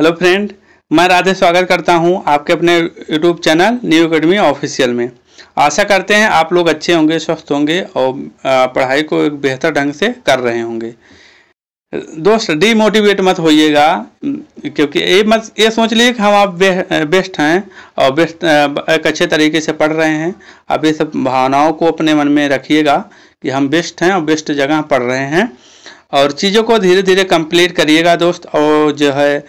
hello friend मैं राधे स्वागत करता हूं आपके अपने YouTube channel new academy official में आशा करते हैं आप लोग अच्छे होंगे स्वस्थ होंगे और पढ़ाई को एक बेहतर ढंग से कर रहे होंगे दोस्त डीमोटिवेट मत होइएगा क्योंकि ये मत ये सोच लिए कि हम आप बे, बेस्ट हैं और बेस्ट एक अच्छे तरीके से पढ़ रहे हैं आप ये सब भावनाओं को अपने मन में रखिएगा कि हम बेस्ट हैं और बेस्ट जगह पढ़ रहे हैं और चीज़ों को धीरे धीरे कंप्लीट करिएगा दोस्त और जो है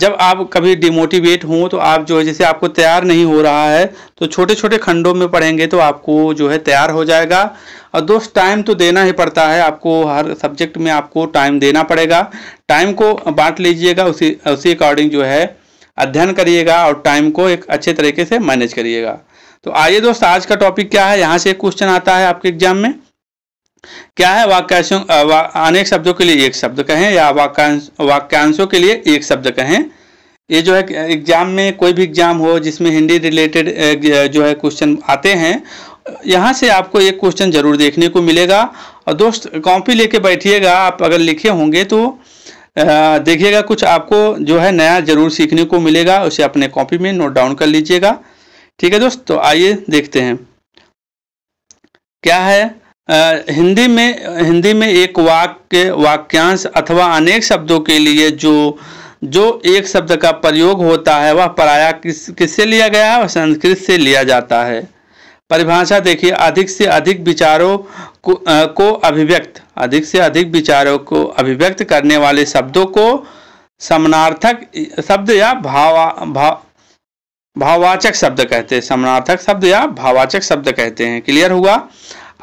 जब आप कभी डिमोटिवेट हों तो आप जो है जैसे आपको तैयार नहीं हो रहा है तो छोटे छोटे खंडों में पढ़ेंगे तो आपको जो है तैयार हो जाएगा और दोस्त टाइम तो देना ही पड़ता है आपको हर सब्जेक्ट में आपको टाइम देना पड़ेगा टाइम को बांट लीजिएगा उसी उसी अकॉर्डिंग जो है अध्ययन करिएगा और टाइम को एक अच्छे तरीके से मैनेज करिएगा तो आइए दोस्त आज का टॉपिक क्या है यहाँ से एक क्वेश्चन आता है आपके एग्जाम में क्या है वाक्यांशों वा, अनेक शब्दों के लिए एक शब्द कहें या वाक्यांश वाक्यांशों के लिए एक शब्द कहें ये जो है एग्जाम में कोई भी एग्जाम हो जिसमें हिंदी रिलेटेड जो है क्वेश्चन आते हैं यहाँ से आपको एक क्वेश्चन जरूर देखने को मिलेगा और दोस्त कॉपी लेके बैठिएगा आप अगर लिखे होंगे तो देखिएगा कुछ आपको जो है नया जरूर सीखने को मिलेगा उसे अपने कॉपी में नोट डाउन कर लीजिएगा ठीक है दोस्त तो आइए देखते हैं क्या है हिंदी में हिंदी में एक वाक्य वाक्यांश अथवा अनेक शब्दों के लिए जो जो एक शब्द का प्रयोग होता है वह पराया किस किससे लिया गया है वह संस्कृत से लिया जाता है परिभाषा देखिए अधिक से अधिक विचारों को को अभिव्यक्त अधिक से अधिक विचारों को अभिव्यक्त करने वाले शब्दों को समानार्थक शब्द या भावा भाव भाववाचक शब्द कहते हैं समानार्थक शब्द या भाववाचक शब्द कहते हैं क्लियर हुआ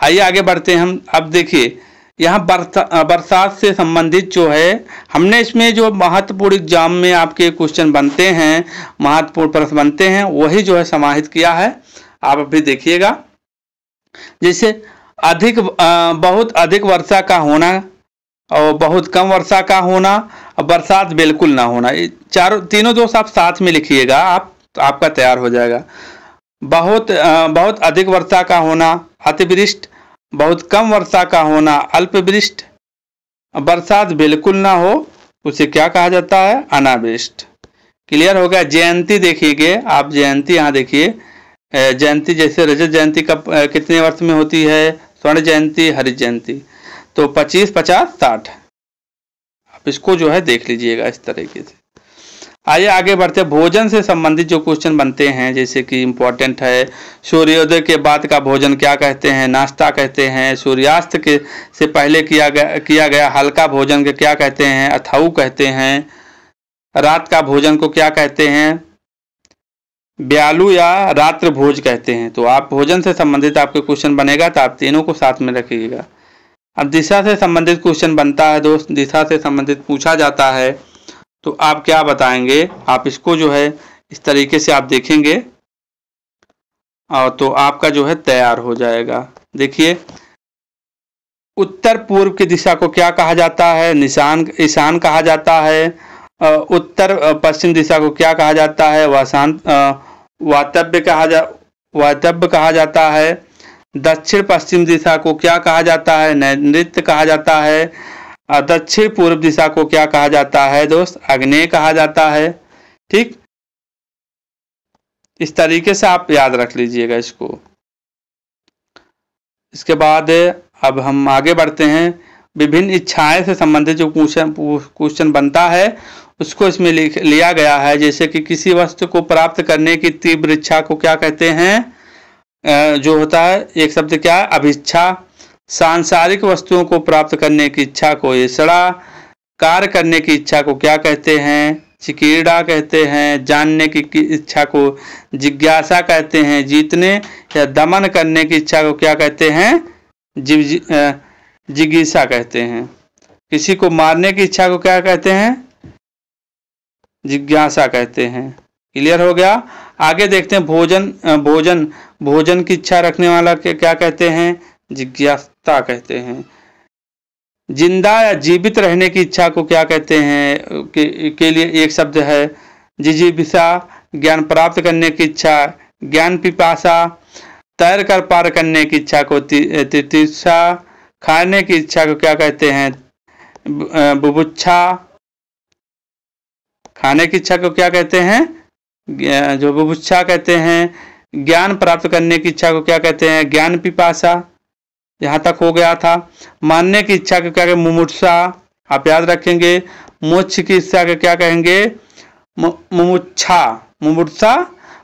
आइए आगे बढ़ते हैं हम अब देखिए यहाँ बरसा बरसात से संबंधित जो है हमने इसमें जो महत्वपूर्ण एग्जाम में आपके क्वेश्चन बनते हैं महत्वपूर्ण प्रश्न बनते हैं वही जो है समाहित किया है आप अभी देखिएगा जैसे अधिक बहुत अधिक वर्षा का होना और बहुत कम वर्षा का होना और बरसात बिल्कुल ना होना चारों तीनों दोस्त आप साथ में लिखिएगा आप तो आपका तैयार हो जाएगा बहुत बहुत अधिक वर्षा का होना अतिवृष्ट बहुत कम वर्षा का होना अल्पवृष्ट बरसात बिल्कुल ना हो उसे क्या कहा जाता है अनावृष्ट क्लियर हो गया जयंती देखिए आप जयंती यहाँ देखिए जयंती जैसे रजत जयंती कब कितने वर्ष में होती है स्वर्ण जयंती हरित जयंती तो पच्चीस पचास साठ आप इसको जो है देख लीजिएगा इस तरीके से आइए आगे बढ़ते भोजन से संबंधित जो क्वेश्चन बनते हैं जैसे कि इम्पोर्टेंट है सूर्योदय के बाद का भोजन क्या कहते हैं नाश्ता कहते हैं सूर्यास्त के से पहले किया गया किया गया हल्का भोजन के क्या कहते हैं अथाऊ कहते हैं रात का भोजन को क्या कहते हैं ब्यालू या रात्र भोज कहते हैं तो आप भोजन से संबंधित आपके क्वेश्चन बनेगा तो आप तीनों को साथ में रखिएगा अब दिशा से संबंधित क्वेश्चन बनता है दोस्त दिशा से संबंधित पूछा जाता है तो आप क्या बताएंगे आप इसको जो है इस तरीके से आप देखेंगे और तो आपका जो है तैयार हो जाएगा देखिए उत्तर पूर्व की दिशा को क्या कहा जाता है निशान ईशान कहा जाता है उत्तर पश्चिम दिशा को क्या कहा जाता है वशांत वातव्य कहा जा वातव्य कहा जाता है दक्षिण पश्चिम दिशा को क्या कहा जाता है नैत्य कहा जाता है दक्षिण पूर्व दिशा को क्या कहा जाता है दोस्त अग्नेय कहा जाता है ठीक इस तरीके से आप याद रख लीजिएगा इसको इसके बाद अब हम आगे बढ़ते हैं विभिन्न इच्छाएं से संबंधित जो क्वेश्चन क्वेश्चन बनता है उसको इसमें लिया गया है जैसे कि किसी वस्तु को प्राप्त करने की तीव्र इच्छा को क्या कहते हैं जो होता है एक शब्द क्या अभिच्छा सांसारिक वस्तुओं को प्राप्त करने की इच्छा को सड़ा कार्य करने की इच्छा को क्या कहते हैं चिकीड़ा कहते हैं जानने की इच्छा को जिज्ञासा कहते हैं जीतने या दमन करने की इच्छा को क्या कहते हैं जिव जिज्ञासा कहते हैं किसी को मारने की इच्छा को क्या कहते हैं जिज्ञासा कहते हैं क्लियर हो गया आगे देखते हैं भोजन भोजन भोजन की इच्छा रखने वाला क्या कहते हैं जिज्ञास ता कहते हैं जिंदा या जीवित रहने की इच्छा को क्या कहते हैं के, के लिए एक शब्द है जिजीविषा ज्ञान प्राप्त करने की इच्छा ज्ञान पिपासा तैर कर पार करने की इच्छा को तितिक्षा खाने की इच्छा को क्या कहते हैं बुभुच्छा खाने की इच्छा को क्या कहते हैं जो बुभुच्छा कहते हैं ज्ञान प्राप्त करने की इच्छा को क्या कहते हैं ज्ञान पिपासा यहाँ तक हो गया था मानने की इच्छा को क्या कहें मुमुटसा आप याद रखेंगे मोक्ष की इच्छा को क्या कहेंगे मुमुच्छा मुमुटसा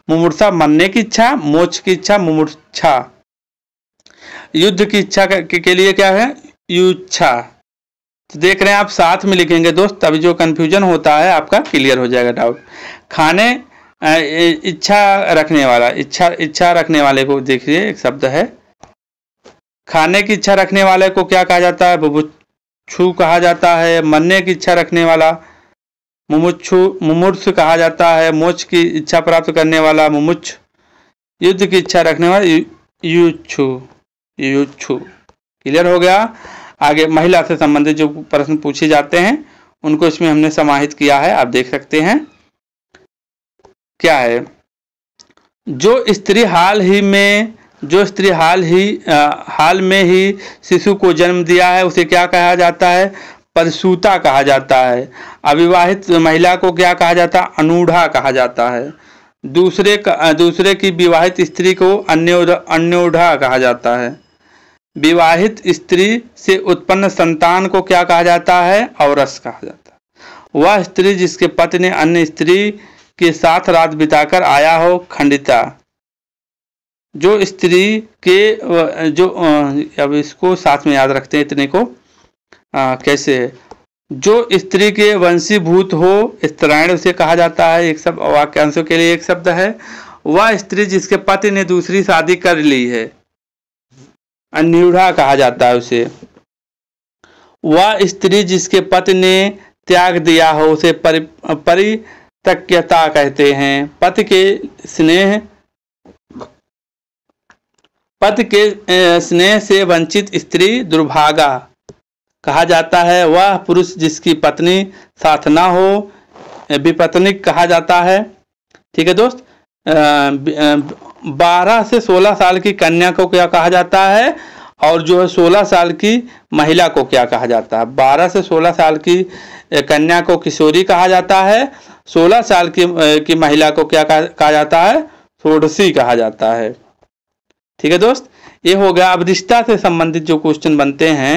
मुमुर्सा मानने की इच्छा मोक्ष की इच्छा मुमुर्छा युद्ध की इच्छा के, के लिए क्या है युच्छा तो देख रहे हैं आप साथ में लिखेंगे दोस्त तभी जो कन्फ्यूजन होता है आपका क्लियर हो जाएगा डाउट खाने इच्छा रखने वाला इच्छा इच्छा रखने वाले को देखिए एक शब्द है खाने की इच्छा रखने वाले को क्या कहा जाता है बुबुच्छु कहा जाता है मरने की इच्छा रखने वाला मुमुच्छु मुमूर्स कहा जाता है मोक्ष की इच्छा प्राप्त करने वाला मुमुच्छ युद्ध की इच्छा रखने वाला युच्छु युच्छु क्लियर हो गया आगे महिला से संबंधित जो प्रश्न पूछे जाते हैं उनको इसमें हमने समाहित किया है आप देख सकते हैं क्या है जो स्त्री हाल ही में जो स्त्री हाल ही आ, हाल में ही शिशु को जन्म दिया है उसे क्या कहा जाता है परसूता कहा जाता है अविवाहित महिला को क्या कहा जाता है अनूढ़ा कहा जाता है दूसरे दूसरे की विवाहित स्त्री को अन्योढ़ा कहा जाता है विवाहित स्त्री से उत्पन्न संतान को क्या कहा जाता है औरस कहा जाता है वह स्त्री जिसके पति ने अन्य स्त्री के साथ रात बिताकर आया हो खंडिता जो स्त्री के जो अब इसको साथ में याद रखते हैं इतने को आ, कैसे जो स्त्री के वंशीभूत हो स्त्रायण उसे कहा जाता है एक शब्द वाक्यांशों के लिए एक शब्द है वह स्त्री जिसके पति ने दूसरी शादी कर ली है अन्यूढ़ा कहा जाता है उसे वह स्त्री जिसके पति ने त्याग दिया हो उसे परि परितक्यता कहते हैं पति के स्नेह पति के स्नेह से वंचित स्त्री दुर्भागा कहा जाता है वह पुरुष जिसकी पत्नी साथ ना हो विपत्निक कहा जाता है ठीक है दोस्त बारह से सोलह साल की कन्या को क्या कहा जाता है और जो है सोलह साल की महिला को क्या कहा जाता है बारह से सोलह साल की कन्या को किशोरी कहा जाता है सोलह साल की की महिला को क्या कहा जाता है सोडसी कहा जाता है ठीक है दोस्त ये हो गया अब रिश्ता से संबंधित जो क्वेश्चन बनते हैं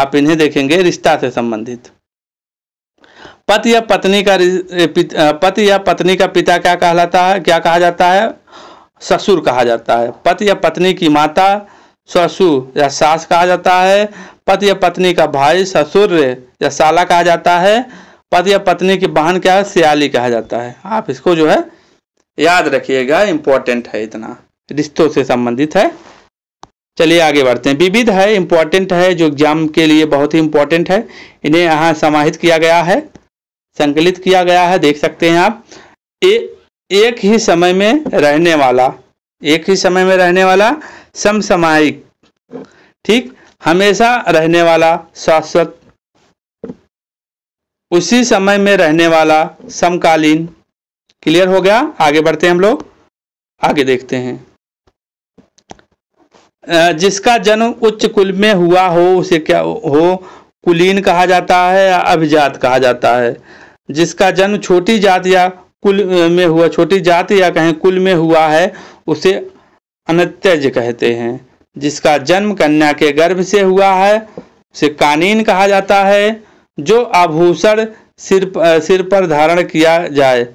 आप इन्हें देखेंगे रिश्ता से संबंधित पति या पत्नी का पति या पत्नी का पिता क्या कहलाता है क्या कहा जाता है ससुर कहा जाता है पति या पत्नी की माता ससुर या सास कहा जाता है पति या पत्नी का भाई ससुर या साला कहा जाता है पति या पत्नी की बहन क्या है सियाली कहा जाता है आप इसको जो है याद रखिएगा इंपॉर्टेंट है इतना रिश्तों से संबंधित है चलिए आगे बढ़ते हैं विविध है इंपॉर्टेंट है जो एग्जाम के लिए बहुत ही इंपॉर्टेंट है इन्हें यहाँ समाहित किया गया है संकलित किया गया है देख सकते हैं आप ए, एक ही समय में रहने वाला एक ही समय में रहने वाला समसामायिक ठीक हमेशा रहने वाला शाश्वत उसी समय में रहने वाला समकालीन क्लियर हो गया आगे बढ़ते हैं हम लोग आगे देखते हैं जिसका जन्म उच्च कुल में हुआ हो उसे क्या हो कुलीन कहा जाता है या अभिजात कहा जाता है जिसका जन्म छोटी जात या कुल में हुआ छोटी जात या कहें कुल में हुआ है उसे अनत्यज कहते हैं जिसका जन्म कन्या के गर्भ से हुआ है उसे कानीन कहा जाता है जो आभूषण सिर सिर पर धारण किया जाए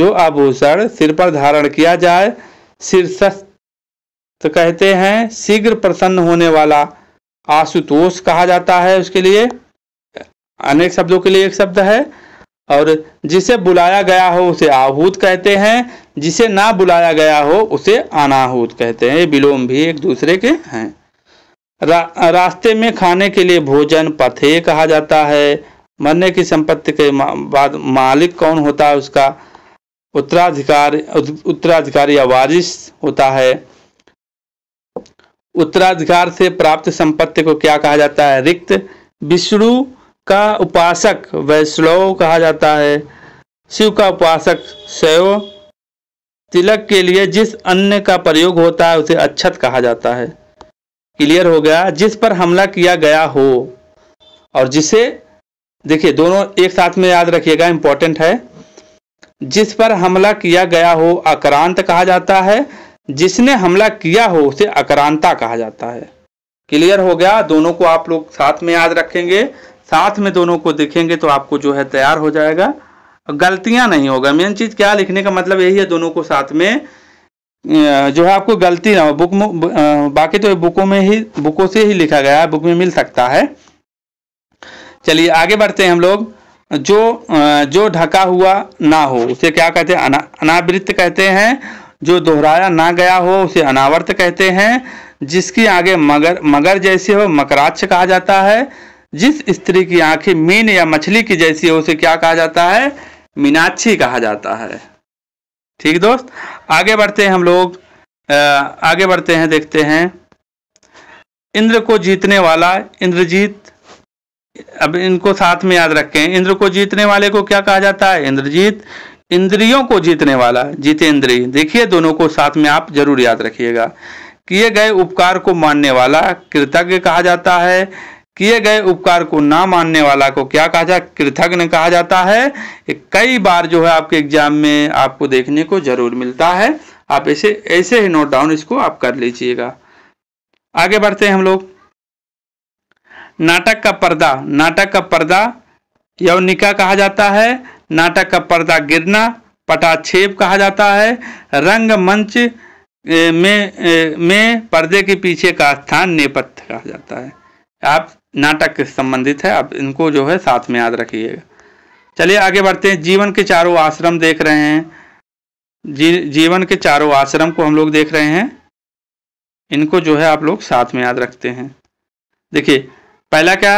जो आभूषण सिर पर धारण किया जाए शीर्षस्थ तो कहते हैं शीघ्र प्रसन्न होने वाला आशुतोष कहा जाता है उसके लिए अनेक शब्दों के लिए एक शब्द है और जिसे बुलाया गया हो उसे आहूत कहते हैं जिसे ना बुलाया गया हो उसे अनाहूत कहते हैं विलोम भी एक दूसरे के हैं रा, रास्ते में खाने के लिए भोजन पथे कहा जाता है मरने की संपत्ति के बाद मालिक कौन होता है उसका उत्तराधिकार उत्तराधिकारी या वारिस होता है उत्तराधिकार से प्राप्त संपत्ति को क्या कहा जाता है रिक्त विष्णु का उपासक वैष्णव कहा जाता है शिव का उपासक शैव तिलक के लिए जिस अन्न का प्रयोग होता है उसे अच्छत कहा जाता है क्लियर हो गया जिस पर हमला किया गया हो और जिसे देखिए दोनों एक साथ में याद रखिएगा इंपॉर्टेंट है जिस पर हमला किया गया हो आक्रांत कहा जाता है जिसने हमला किया हो उसे अक्रांता कहा जाता है क्लियर हो गया दोनों को आप लोग साथ में याद रखेंगे साथ में दोनों को देखेंगे तो आपको जो है तैयार हो जाएगा गलतियां नहीं होगा मेन चीज क्या लिखने का मतलब यही है दोनों को साथ में जो है आपको गलती ना हो बुक बाकी तो बुकों में ही बुकों से ही लिखा गया है बुक में मिल सकता है चलिए आगे बढ़ते हैं हम लोग जो जो ढका हुआ ना हो उसे क्या कहते हैं अना, अनावृत्त कहते हैं जो दोहराया ना गया हो उसे अनावर्त कहते हैं जिसकी आगे मगर मगर जैसी हो मकराच्छ कहा जाता है जिस स्त्री की आंखें मीन या मछली की जैसी हो उसे क्या कहा जाता है मीनाक्षी कहा जाता है ठीक दोस्त आगे बढ़ते हैं हम लोग आगे बढ़ते हैं देखते हैं इंद्र को जीतने वाला इंद्रजीत अब इनको साथ में याद रखें इंद्र को जीतने वाले को क्या कहा जाता है इंद्रजीत इंद्रियों को जीतने वाला जितेंद्रिय देखिए दोनों को साथ में आप जरूर याद रखिएगा किए गए उपकार को मानने वाला कृतज्ञ कहा जाता है किए गए उपकार को ना मानने वाला को क्या कहा जाए कृतज्ञ कहा जाता है कई बार जो है आपके एग्जाम में आपको देखने को जरूर मिलता है आप ऐसे ऐसे ही नोट डाउन इसको आप कर लीजिएगा आगे बढ़ते हैं हम लोग नाटक का पर्दा नाटक का पर्दा यौनिका कहा जाता है नाटक का पर्दा गिरना पटाक्षेप कहा जाता है रंगमंच में में पर्दे के पीछे का स्थान नेपथ्य कहा जाता है आप नाटक से संबंधित है आप इनको जो है साथ में याद रखिएगा चलिए आगे बढ़ते हैं जीवन के चारों आश्रम देख रहे हैं जी जीवन के चारों आश्रम को हम लोग देख रहे हैं इनको जो है आप लोग साथ में याद रखते हैं देखिए पहला क्या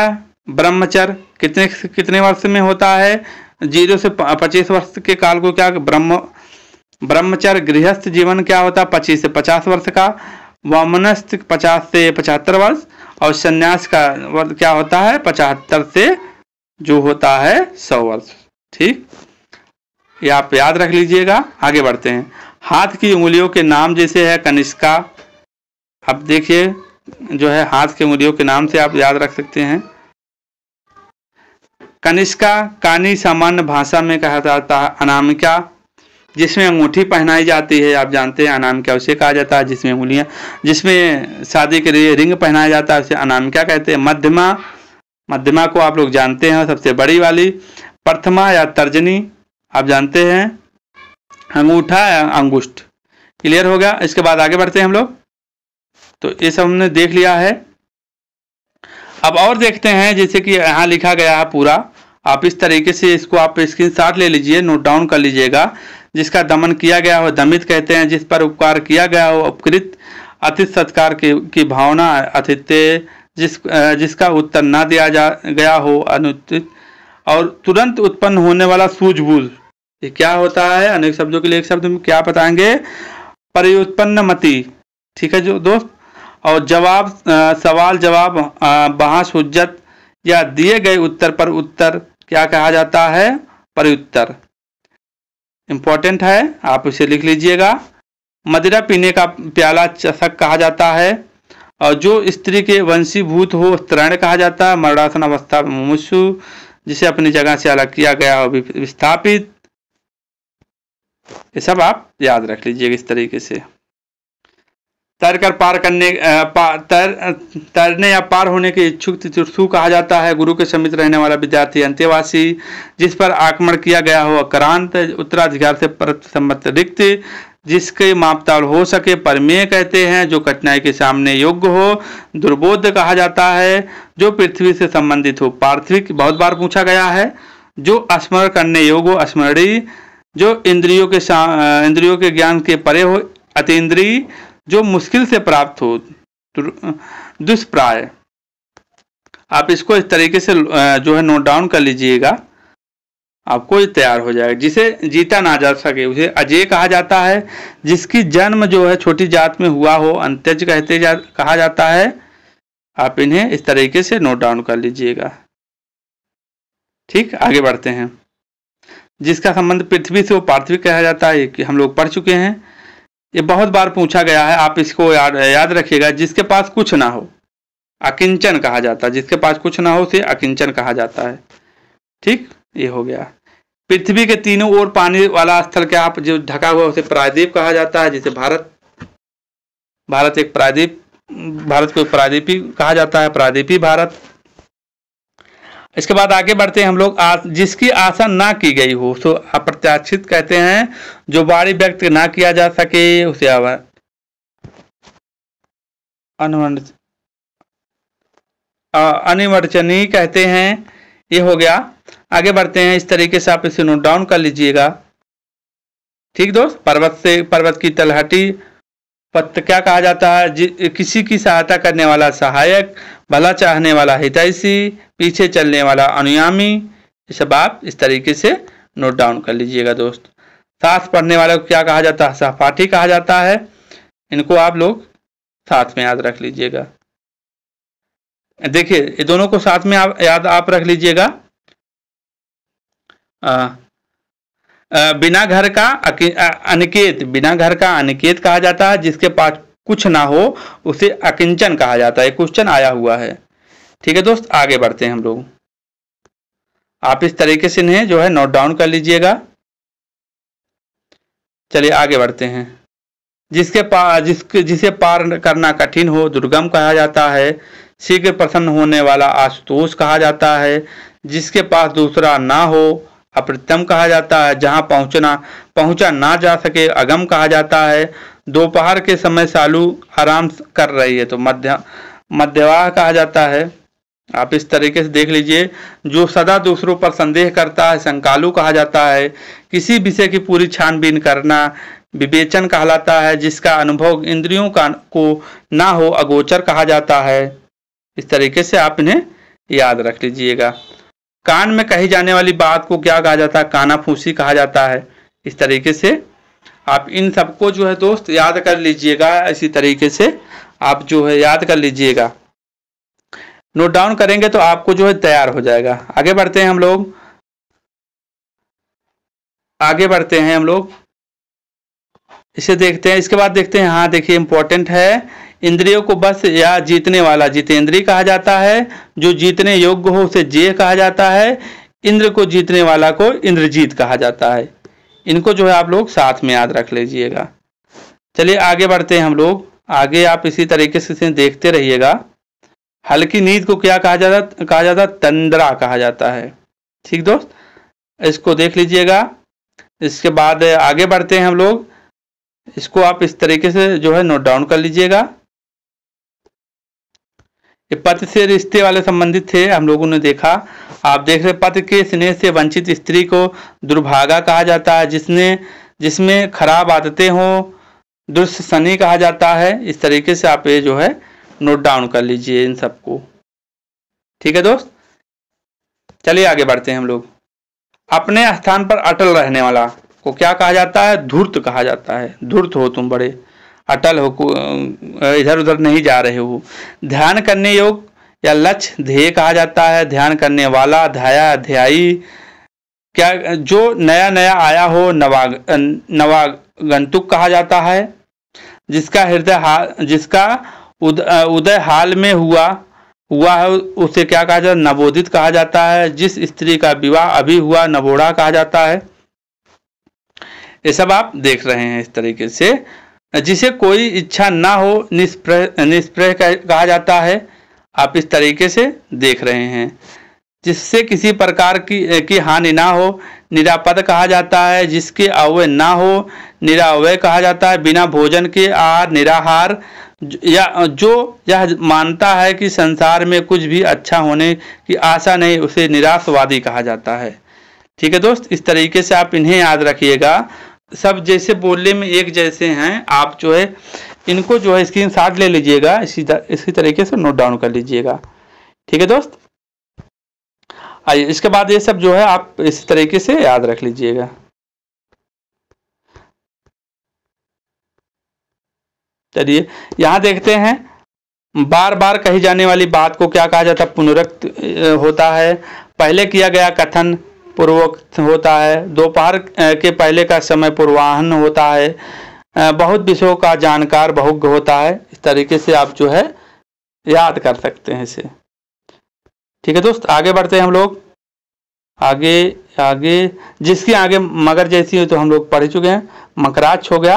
ब्रह्मचर्य कितने कितने वर्ष में होता है जीरो से पच्चीस वर्ष के काल को क्या ब्रह्म ब्रह्मचर्य गृहस्थ जीवन क्या होता है पच्चीस से पचास वर्ष का वामनस्थ पचास से पचहत्तर वर्ष और संन्यास का वर्ष क्या होता है पचहत्तर से जो होता है सौ वर्ष ठीक ये आप याद रख लीजिएगा आगे बढ़ते हैं हाथ की उंगलियों के नाम जैसे है कनिष्का अब देखिए जो है हाथ की उंगलियों के नाम से आप याद रख सकते हैं कनिष्का कानी सामान्य भाषा में कहा जाता है अनामिका जिसमें अंगूठी पहनाई जाती है आप जानते हैं अनामिका उसे कहा जाता है जिसमें उंगलियाँ जिसमें शादी के लिए रिंग पहनाया जाता है उसे अनामिका कहते हैं मध्यमा मध्यमा को आप लोग जानते हैं सबसे बड़ी वाली प्रथमा या तर्जनी आप जानते हैं अंगूठा या अंगुष्ठ क्लियर हो गया इसके बाद आगे बढ़ते हैं हम लोग तो ये सब हमने देख लिया है अब और देखते हैं जैसे कि यहाँ लिखा गया है पूरा आप इस तरीके से इसको आप शॉट ले लीजिए नोट डाउन कर लीजिएगा जिसका दमन किया गया हो दमित कहते हैं जिस पर उपकार किया गया हो उपकृत अतिथ सत्कार की, की भावना अतिथ्य जिस जिसका उत्तर ना दिया जा गया हो अनुचित और तुरंत उत्पन्न होने वाला सूझबूझ ये क्या होता है अनेक शब्दों के लिए एक शब्द क्या बताएंगे परिउत्पन्न मति ठीक है जो दोस्त और जवाब सवाल जवाब बहस हजत या दिए गए उत्तर पर उत्तर क्या कहा जाता है परुत्तर इंपॉर्टेंट है आप इसे लिख लीजिएगा मदिरा पीने का प्याला चषक कहा जाता है और जो स्त्री के वंशीभूत हो तरण कहा जाता है मरणासन अवस्था मुमुसु जिसे अपनी जगह से अलग किया गया हो विस्थापित ये सब आप याद रख लीजिएगा इस तरीके से तैर कर पार करने पा, तैर तैरने या पार होने के इच्छुक तीर्थु कहा जाता है गुरु के समित रहने वाला विद्यार्थी अंत्यवासी जिस पर आक्रमण किया गया हो अक्रांत उत्तराधिकार से परत रिक्त जिसके मापताल हो सके परमेय कहते हैं जो कठिनाई के सामने योग्य हो दुर्बोध कहा जाता है जो पृथ्वी से संबंधित हो पार्थिव बहुत बार पूछा गया है जो स्मरण करने योग्य हो स्मरणीय जो इंद्रियों के इंद्रियों के ज्ञान के परे हो अतेंद्रीय जो मुश्किल से प्राप्त हो दुष्प्राय आप इसको इस तरीके से जो है नोट डाउन कर लीजिएगा आपको ये तैयार हो जाएगा जिसे जीता ना जा सके उसे अजय कहा जाता है जिसकी जन्म जो है छोटी जात में हुआ हो अंत्यज कहते जा, कहा जाता है आप इन्हें इस तरीके से नोट डाउन कर लीजिएगा ठीक आगे बढ़ते हैं जिसका संबंध पृथ्वी से वो पार्थिव कहा जाता है कि हम लोग पढ़ चुके हैं ये बहुत बार पूछा गया है आप इसको याद याद रखिएगा जिसके पास कुछ ना हो अकिंचन कहा जाता है जिसके पास कुछ ना हो उसे अकिंचन कहा जाता है ठीक ये हो गया पृथ्वी के तीनों ओर पानी वाला स्थल क्या आप जो ढका हुआ उसे प्रायद्वीप कहा जाता है जिसे भारत भारत एक प्रायद्वीप भारत को प्रायद्वीपी कहा जाता है प्रायद्वीपी भारत इसके बाद आगे बढ़ते हैं हम लोग आ, जिसकी आशा ना की गई हो तो अप्रत्याशित कहते हैं जो बारी व्यक्त ना किया जा सके उसे अनिवर्चनी कहते हैं ये हो गया आगे बढ़ते हैं इस तरीके से आप इसे नोट डाउन कर लीजिएगा ठीक दोस्त पर्वत से पर्वत की तलहटी पत्र क्या कहा जाता है किसी की सहायता करने वाला सहायक भला चाहने वाला हितैषी पीछे चलने वाला अनुयामी ये सब आप इस तरीके से नोट डाउन कर लीजिएगा दोस्त साथ पढ़ने वाले को क्या कहा जाता है सहपाठी कहा जाता है इनको आप लोग साथ में याद रख लीजिएगा देखिए ये दोनों को साथ में आप याद आप रख लीजिएगा बिना घर का अनिकेत बिना घर का अनिकेत कहा जाता है जिसके पास कुछ ना हो उसे अकिंचन कहा जाता है क्वेश्चन आया हुआ है ठीक है दोस्त आगे बढ़ते हैं हम लोग आप इस तरीके से इन्हें जो है नोट डाउन कर लीजिएगा चलिए आगे बढ़ते हैं जिसके पा जिसके जिसे पार करना कठिन हो दुर्गम कहा जाता है शीघ्र प्रसन्न होने वाला आशुतोष कहा जाता है जिसके पास दूसरा ना हो अप्रतम कहा जाता है जहाँ पहुँचना पहुँचा ना जा सके अगम कहा जाता है दोपहर के समय सालू आराम कर रही है तो मध्य मध्यवाह कहा जाता है आप इस तरीके से देख लीजिए जो सदा दूसरों पर संदेह करता है संकालु कहा जाता है किसी विषय की पूरी छानबीन करना विवेचन कहलाता है जिसका अनुभव इंद्रियों का को ना हो अगोचर कहा जाता है इस तरीके से आप इन्हें याद रख लीजिएगा कान में कही जाने वाली बात को क्या कहा जाता है काना फूसी कहा जाता है इस तरीके से आप इन सबको जो है दोस्त याद कर लीजिएगा इसी तरीके से आप जो है याद कर लीजिएगा नोट डाउन करेंगे तो आपको जो है तैयार हो जाएगा आगे बढ़ते हैं हम लोग आगे बढ़ते हैं हम लोग इसे देखते हैं इसके बाद देखते हैं हाँ देखिए इंपॉर्टेंट है इंद्रियों को बस या जीतने वाला जितेंद्री कहा जाता है जो जीतने योग्य हो उसे जे कहा जाता है इंद्र को जीतने वाला को इंद्रजीत कहा जाता है इनको जो है आप लोग साथ में याद रख लीजिएगा चलिए आगे बढ़ते हैं हम लोग आगे आप इसी तरीके से देखते रहिएगा हल्की नींद को क्या कहा जाता कहा जाता तंद्रा कहा जाता है ठीक दोस्त इसको देख लीजिएगा इसके बाद आगे बढ़ते हैं हम लोग इसको आप इस तरीके से जो है नोट डाउन कर लीजिएगा ये पति से रिश्ते वाले संबंधित थे हम लोगों ने देखा आप देख रहे पति के स्नेह से वंचित स्त्री को दुर्भागा कहा जाता है जिसने जिसमें खराब आदतें हों दुर्सनी कहा जाता है इस तरीके से आप ये जो है नोट डाउन कर लीजिए इन सबको ठीक है दोस्त चलिए आगे बढ़ते हैं हम लोग अपने स्थान पर अटल रहने वाला को क्या कहा जाता है धूर्त कहा जाता है धूर्त हो तुम बड़े अटल हो इधर उधर नहीं जा रहे हो ध्यान करने योग या लक्ष्य ध्येय कहा जाता है ध्यान करने वाला ध्याया अध्यायी क्या जो नया नया आया हो नवाग नवागंतुक कहा जाता है जिसका हृदय जिसका उद, उदय हाल में हुआ हुआ है उसे क्या कहा जाता है नवोदित कहा जाता है जिस स्त्री का विवाह अभी हुआ नवोड़ा कहा जाता है ये सब आप देख रहे हैं इस तरीके से जिसे कोई इच्छा ना हो निष्प्रह निष्प्रह कहा जाता है आप इस तरीके से देख रहे हैं जिससे किसी प्रकार की की हानि ना हो निरापद कहा जाता है जिसके अवय ना हो निरावय कहा जाता है बिना भोजन के आहार निराहार या जो यह मानता है कि संसार में कुछ भी अच्छा होने की आशा नहीं उसे निराशवादी कहा जाता है ठीक है दोस्त इस तरीके से आप इन्हें याद रखिएगा सब जैसे बोलने में एक जैसे हैं आप जो है इनको जो है स्क्रीन शॉट ले लीजिएगा इसी इसी तरीके से नोट डाउन कर लीजिएगा ठीक है दोस्त आइए इसके बाद ये सब जो है आप इसी तरीके से याद रख लीजिएगा चलिए यहां देखते हैं बार बार कही जाने वाली बात को क्या कहा जाता है पुनरुक्त होता है पहले किया गया कथन पूर्वक होता है दोपहर के पहले का समय पूर्वाहन होता है बहुत विषयों का जानकार बहुज्ञ होता है इस तरीके से आप जो है याद कर सकते हैं इसे ठीक है दोस्त आगे बढ़ते हैं हम लोग आगे आगे जिसके आगे मगर जैसी हो तो हम लोग पढ़ चुके हैं मकराच हो गया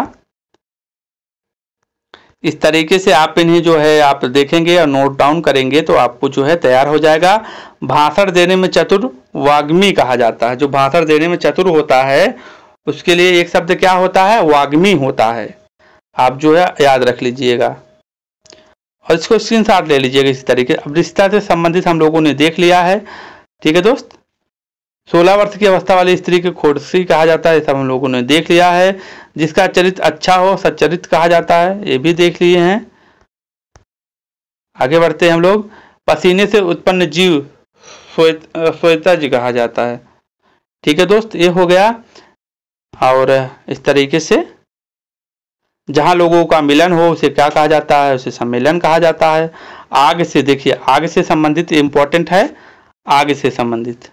इस तरीके से आप इन्हें जो है आप देखेंगे और नोट डाउन करेंगे तो आपको जो है तैयार हो जाएगा भाषण देने में चतुर वाग्मी कहा जाता है जो भाषण देने में चतुर होता है उसके लिए एक शब्द क्या होता है वाग्मी होता है आप जो है याद रख लीजिएगा और इसको स्क्रीन ले लीजिएगा इसी तरीके अब रिश्ता से संबंधित हम लोगों ने देख लिया है ठीक है दोस्त सोलह वर्ष की अवस्था वाली स्त्री को खोडसी कहा जाता है सब हम लोगों ने देख लिया है जिसका चरित्र अच्छा हो सच्चरित्र कहा जाता है ये भी देख लिए हैं आगे बढ़ते हैं हम लोग पसीने से उत्पन्न जीव श्वेत जी कहा जाता है ठीक है दोस्त ये हो गया और इस तरीके से जहां लोगों का मिलन हो उसे क्या कहा जाता है उसे सम्मेलन कहा जाता है आग से देखिए आग से संबंधित इंपॉर्टेंट है आग से संबंधित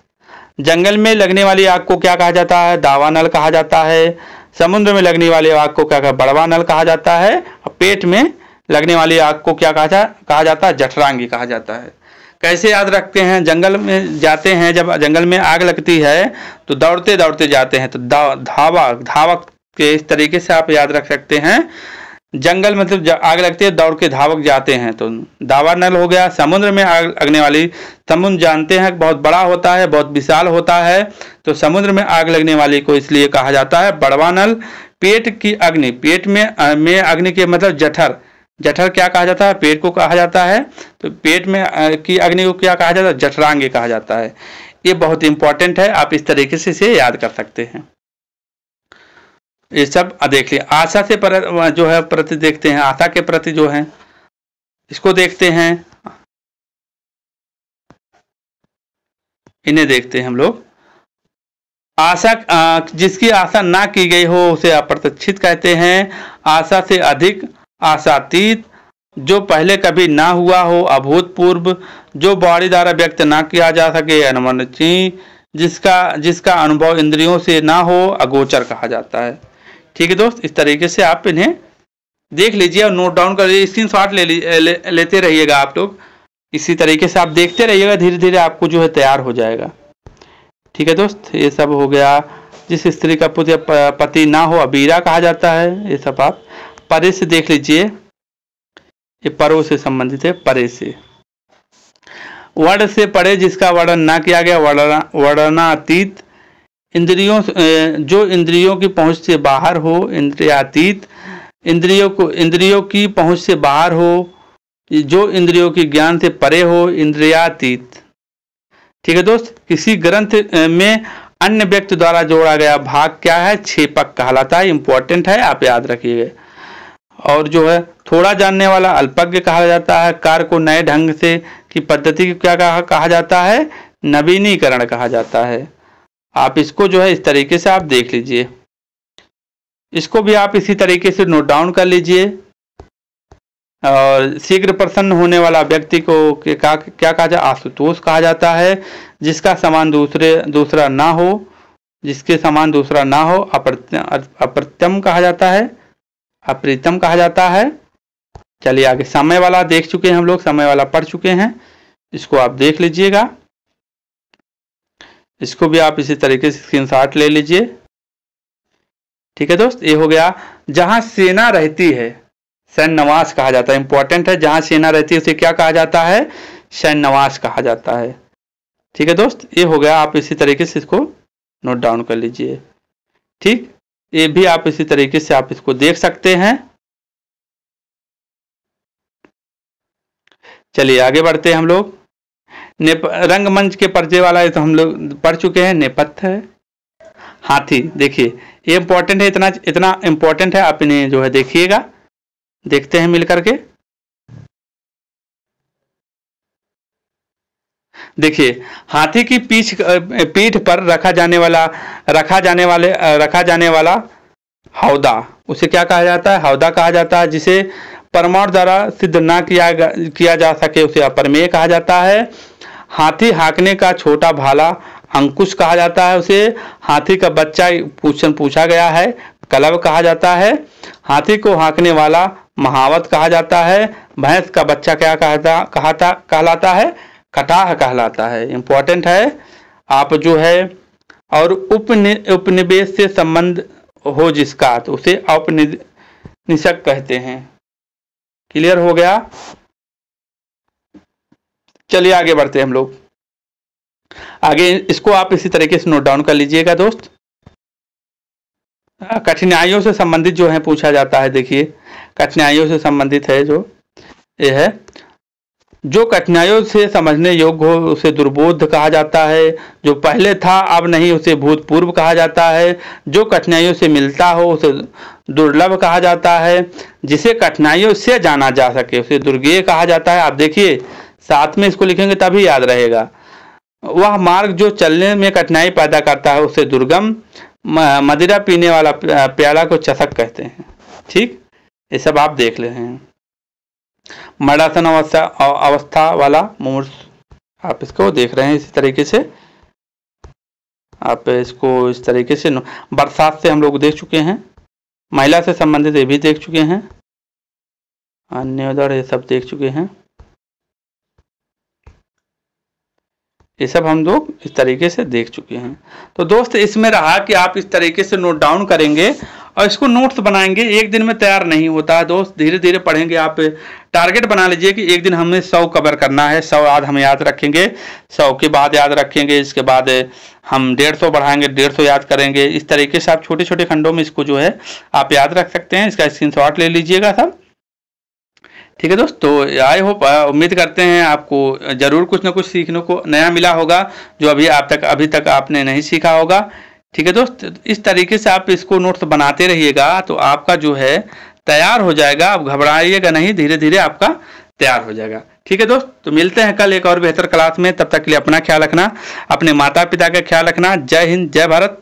जंगल में लगने वाली आग को क्या कहा जाता है दावा नल कहा जाता है समुद्र में लगने वाली आग को क्या कहा बड़वा नल कहा जाता है और पेट में लगने वाली आग को क्या कहा जा कहा जाता है जठरांगी कहा जाता है कैसे याद रखते हैं जंगल में जाते हैं जब जंगल में आग लगती है तो दौड़ते दौड़ते जाते हैं तो धावा धावक के इस तरीके से आप याद रख सकते हैं जंगल मतलब आग लगती है दौड़ के धावक जाते हैं तो दावा नल हो गया समुद्र में आग लगने वाली समुद्र जानते हैं बहुत बड़ा होता है बहुत विशाल होता है तो समुद्र में आग लगने वाली को इसलिए कहा जाता है बड़वा नल पेट की अग्नि पेट में में अग्नि के मतलब जठर जठर क्या कहा जाता है पेट को कहा जाता है तो पेट में की अग्नि को क्या कहा जाता है जठरांग कहा जाता है ये बहुत इंपॉर्टेंट है आप इस तरीके से इसे याद कर सकते हैं ये सब देख लिया आशा से पर जो है प्रति देखते हैं आशा के प्रति जो है इसको देखते हैं इन्हें देखते हैं हम लोग आशा जिसकी आशा ना की गई हो उसे अप्रत्यक्षित कहते हैं आशा से अधिक आशातीत जो पहले कभी ना हुआ हो अभूतपूर्व जो बॉडी द्वारा व्यक्त ना किया जा सके अनुमनची जिसका जिसका अनुभव इंद्रियों से ना हो अगोचर कहा जाता है ठीक है दोस्त इस तरीके से आप इन्हें देख लीजिए और नोट डाउन कर लीजिए स्क्रीन शॉट ले, ले लेते रहिएगा आप लोग इसी तरीके से आप देखते रहिएगा धीरे धीरे आपको जो है तैयार हो जाएगा ठीक है दोस्त ये सब हो गया जिस स्त्री का पुत्र पति ना हो अबीरा कहा जाता है ये सब आप परे से देख लीजिए ये परो से संबंधित है परे से वर्ण से परे जिसका वर्णन ना किया गया वर्णना वर्णनातीत इंद्रियों जो इंद्रियों की पहुंच से बाहर हो इंद्रियातीत इंद्रियों को इंद्रियों की पहुंच से बाहर हो जो इंद्रियों के ज्ञान से परे हो इंद्रियातीत ठीक है दोस्त किसी ग्रंथ में अन्य व्यक्ति द्वारा जोड़ा गया भाग क्या है छेपक कहलाता है इंपॉर्टेंट है आप याद रखिए और जो है थोड़ा जानने वाला अल्पज्ञ कहा जाता है कार्य को नए ढंग से की पद्धति क्या कहा जाता है नवीनीकरण कहा जाता है आप इसको जो है इस तरीके से आप देख लीजिए इसको भी आप इसी तरीके से नोट डाउन कर लीजिए और शीघ्र प्रसन्न होने वाला व्यक्ति को क्या क्या कहा जाए आशुतोष कहा जाता है जिसका समान दूसरे दूसरा ना हो जिसके समान दूसरा ना हो अप्रत्यम अप्रत्यम कहा जाता है अप्रीतम कहा जाता है चलिए आगे समय वाला देख चुके हैं हम लोग समय वाला पढ़ चुके हैं इसको आप देख लीजिएगा इसको भी आप इसी तरीके से स्क्रीनशॉट ले लीजिए ठीक है दोस्त ये हो गया जहां सेना रहती है नवास कहा जाता है इंपॉर्टेंट है जहां सेना रहती है उसे क्या कहा जाता है नवास कहा जाता है ठीक है दोस्त ये हो गया आप इसी तरीके से इसको नोट डाउन कर लीजिए ठीक ये भी आप इसी तरीके से आप इसको देख सकते हैं चलिए आगे बढ़ते हैं हम लोग रंगमंच के पर्चे वाला है तो हम लोग पढ़ चुके हैं नेपथ्य है हाथी देखिए ये इम्पोर्टेंट है इतना इतना इम्पोर्टेंट है आपने जो है देखिएगा देखते हैं मिल करके देखिए हाथी की पीछ पीठ पर रखा जाने वाला रखा जाने वाले रखा जाने वाला हौदा उसे क्या कहा जाता है हौदा कहा जाता है जिसे परमाणु द्वारा सिद्ध ना किया किया जा सके उसे अपरमेय कहा जाता है हाथी हाँकने का छोटा भाला अंकुश कहा जाता है उसे हाथी का बच्चा क्वेश्चन पूछा गया है कलब कहा जाता है हाथी को हाँकने वाला महावत कहा जाता है भैंस का बच्चा क्या कहता कहाता कहलाता है कटाह कहलाता है इम्पोर्टेंट है आप जो है और उपनि उपनिवेश से संबंध हो जिसका तो उसे औपनिषक कहते हैं क्लियर हो गया चलिए आगे बढ़ते हैं हम लोग आगे इसको आप इसी तरीके से नोट डाउन कर लीजिएगा दोस्त हाँ, कठिनाइयों से संबंधित जो है पूछा जाता है देखिए कठिनाइयों से संबंधित है जो ये है जो कठिनाइयों से समझने योग्य हो उसे दुर्बोध कहा जाता है जो पहले था अब नहीं उसे भूतपूर्व कहा जाता है जो कठिनाइयों से मिलता हो उसे दुर्लभ कहा जाता है जिसे कठिनाइयों से जाना जा सके उसे दुर्गीय कहा जाता है आप देखिए साथ में इसको लिखेंगे तभी याद रहेगा वह मार्ग जो चलने में कठिनाई पैदा करता है उसे दुर्गम मदिरा पीने वाला प्याला को चषक कहते हैं ठीक ये सब आप देख ले हैं मरासन अवस्था अवस्था वाला मूर्स आप इसको देख रहे हैं इसी तरीके से आप इसको इस तरीके से बरसात से हम लोग देख चुके हैं महिला से संबंधित ये भी देख चुके हैं अन्य उधर ये सब देख चुके हैं ये सब हम लोग इस तरीके से देख चुके हैं तो दोस्त इसमें रहा कि आप इस तरीके से नोट डाउन करेंगे और इसको नोट्स बनाएंगे एक दिन में तैयार नहीं होता है दोस्त धीरे धीरे पढ़ेंगे आप टारगेट बना लीजिए कि एक दिन हमें सौ कवर करना है सौ आज हम याद रखेंगे सौ के बाद याद रखेंगे इसके बाद हम डेढ़ सौ बढ़ाएंगे डेढ़ सौ याद करेंगे इस तरीके से आप छोटे छोटे खंडों में इसको जो है आप याद रख सकते हैं इसका स्क्रीन ले लीजिएगा सब ठीक है दोस्तों तो आई होप उम्मीद करते हैं आपको ज़रूर कुछ ना कुछ सीखने को नया मिला होगा जो अभी आप तक अभी तक आपने नहीं सीखा होगा ठीक है दोस्त इस तरीके से आप इसको नोट्स बनाते रहिएगा तो आपका जो है तैयार हो जाएगा आप घबराइएगा नहीं धीरे धीरे आपका तैयार हो जाएगा ठीक है दोस्त तो मिलते हैं कल एक और बेहतर क्लास में तब तक के लिए अपना ख्याल रखना अपने माता पिता का ख्याल रखना जय हिंद जय भारत